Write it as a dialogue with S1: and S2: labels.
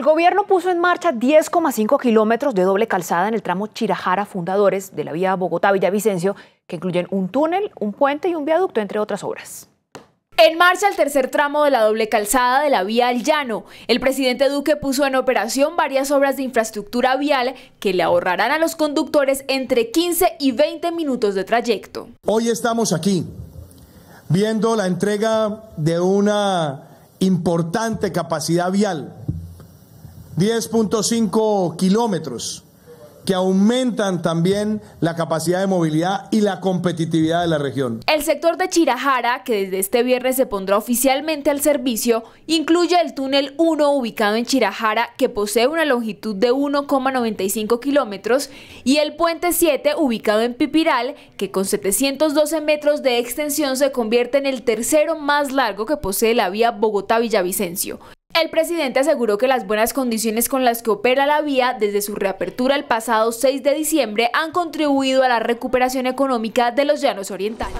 S1: El gobierno puso en marcha 10,5 kilómetros de doble calzada en el tramo Chirajara Fundadores de la vía Bogotá-Villavicencio, que incluyen un túnel, un puente y un viaducto, entre otras obras.
S2: En marcha el tercer tramo de la doble calzada de la vía al llano. El presidente Duque puso en operación varias obras de infraestructura vial que le ahorrarán a los conductores entre 15 y 20 minutos de trayecto.
S3: Hoy estamos aquí viendo la entrega de una importante capacidad vial 10.5 kilómetros, que aumentan también la capacidad de movilidad y la competitividad de la región.
S2: El sector de Chirajara, que desde este viernes se pondrá oficialmente al servicio, incluye el túnel 1 ubicado en Chirajara, que posee una longitud de 1,95 kilómetros, y el puente 7 ubicado en Pipiral, que con 712 metros de extensión se convierte en el tercero más largo que posee la vía Bogotá-Villavicencio. El presidente aseguró que las buenas condiciones con las que opera la vía desde su reapertura el pasado 6 de diciembre han contribuido a la recuperación económica de los llanos orientales.